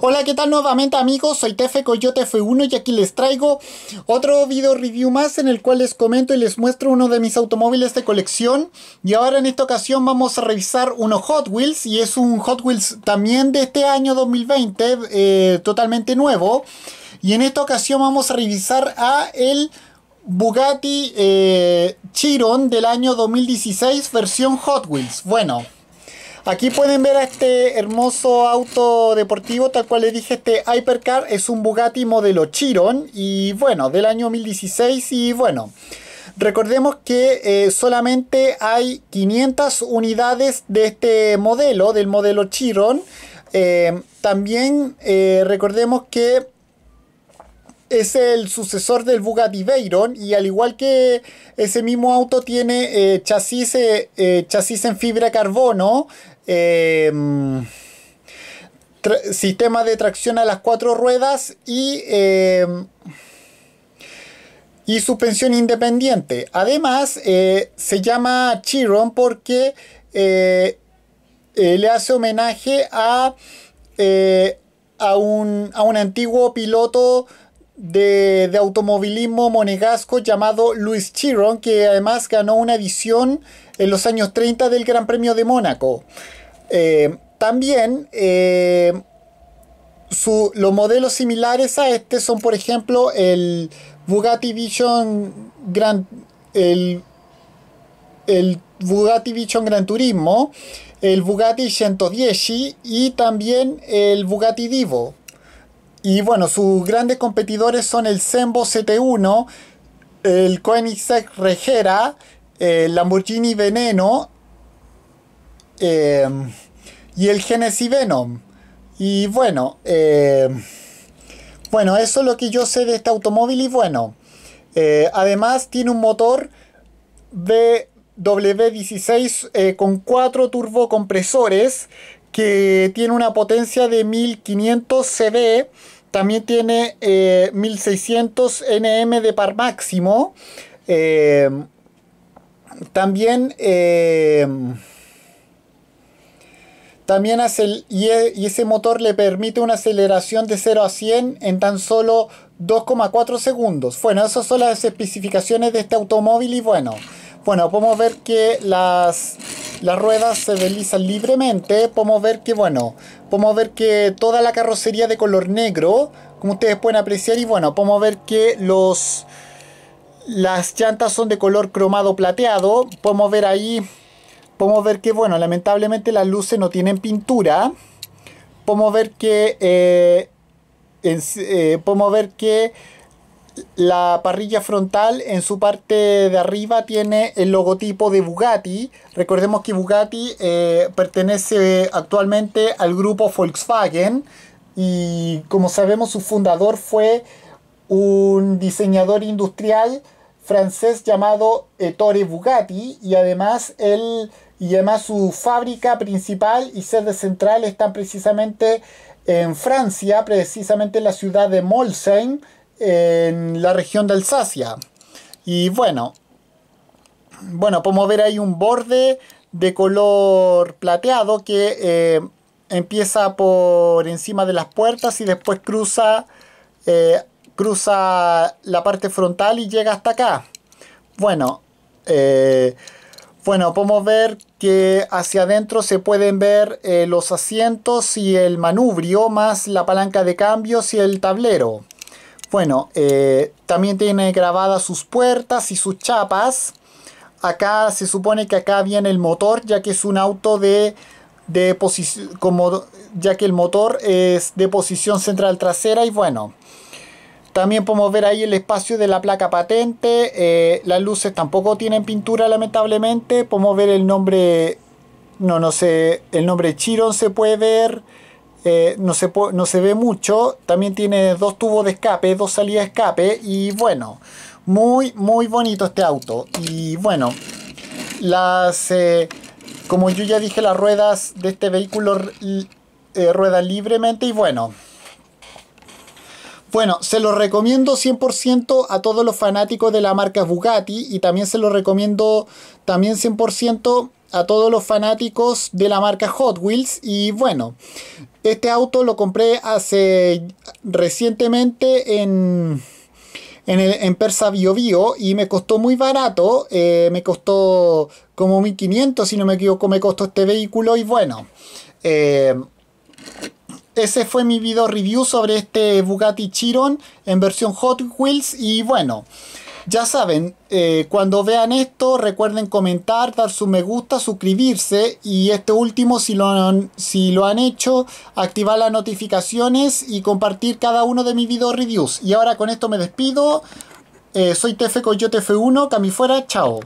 Hola, ¿qué tal nuevamente amigos? Soy Tefe Coyote F1 y aquí les traigo otro video review más en el cual les comento y les muestro uno de mis automóviles de colección. Y ahora en esta ocasión vamos a revisar uno Hot Wheels y es un Hot Wheels también de este año 2020, eh, totalmente nuevo. Y en esta ocasión vamos a revisar a el Bugatti eh, Chiron del año 2016 versión Hot Wheels. Bueno, Aquí pueden ver a este hermoso auto deportivo, tal cual les dije, este Hypercar es un Bugatti modelo Chiron y bueno, del año 2016 y bueno. Recordemos que eh, solamente hay 500 unidades de este modelo, del modelo Chiron. Eh, también eh, recordemos que es el sucesor del Bugatti Veyron y al igual que ese mismo auto tiene eh, chasis, eh, eh, chasis en fibra carbono, em, sistema de tracción a las cuatro ruedas y, em, y suspensión independiente. Además, se llama Chiron porque le hace homenaje a, a, un, a un antiguo piloto de, automovilismo monegasco llamado Luis Chiron, que además ganó una edición en los años 30 del Gran Premio de Mónaco. Eh, también eh, los modelos similares a este son, por ejemplo, el Bugatti Vision Gran, el, el Bugatti Vision Gran Turismo, el Bugatti 110 y también el Bugatti Divo. Y bueno, sus grandes competidores son el Sembo CT1, el Koenigsegg Regera, el Lamborghini Veneno em, y el Genesis Venom. Y bueno, em, bueno, eso es lo que yo sé de este automóvil y bueno, eh, además tiene un motor BW16 eh, con cuatro turbocompresores que tiene una potencia de 1500 CV, también tiene 1600 eh, NM de par máximo, eh, también, eh, también hace el, y, e, y ese motor le permite una aceleración de 0 a 100 en tan solo 2,4 segundos. Bueno, esas son las especificaciones de este automóvil y bueno, bueno, podemos ver que las las ruedas se deslizan libremente, podemos ver que, bueno, podemos ver que toda la carrocería de color negro, como ustedes pueden apreciar, y bueno, podemos ver que los... Las llantas son de color cromado plateado, podemos ver ahí, podemos ver que, bueno, lamentablemente las luces no tienen pintura, podemos ver que, eh, eh, podemos ver que la parrilla frontal en su parte de arriba tiene el logotipo de Bugatti. Recordemos que Bugatti eh, pertenece actualmente al grupo Volkswagen y como sabemos su fundador fue un diseñador industrial francés llamado Ettore Bugatti y además y además su fábrica principal y sede central están precisamente en Francia, precisamente en la ciudad de Molsheim en la región de Alsacia. Y bueno, bueno, podemos ver ahí un borde de color plateado que eh, empieza por encima de las puertas y después cruza, eh, cruza la parte frontal y llega hasta acá. Bueno, eh, bueno, podemos ver que hacia adentro se pueden ver los asientos y el manubrio, más la palanca de cambios y el tablero. Bueno, eh, también tiene grabadas sus puertas y sus chapas. Acá se supone que acá viene el motor, ya que es un auto de, posición, ya que el motor es de posición central trasera y bueno. También podemos ver ahí el espacio de la placa patente. Eh, las luces tampoco tienen pintura, lamentablemente. Podemos ver el nombre. No, no sé. El nombre Chiron se puede ver. Eh, no, se no se ve mucho. También tiene dos tubos de escape, dos salidas de escape. Y bueno, muy, muy bonito este auto. Y bueno, las... Eh, como yo ya dije, las ruedas de este vehículo eh, ruedan libremente y bueno. Bueno, se lo recomiendo 100% a todos los fanáticos de la marca Bugatti y también se lo recomiendo también 100% a todos los fanáticos de la marca Hot Wheels y bueno, este auto lo compré hace recientemente en en, Persa Bio Bio y me costó muy barato, eh, me costó como 1500 si no me equivoco me costó este vehículo y bueno, eh, ese fue mi video review sobre este Bugatti Chiron en versión Hot Wheels y bueno, ya saben, eh, cuando vean esto, recuerden comentar, dar su me gusta, suscribirse y este último, si lo, han, si lo han hecho, activar las notificaciones y compartir cada uno de mis video reviews. Y ahora con esto me despido. Eh, soy Tefe Coyote F1, Cami fuera, chao.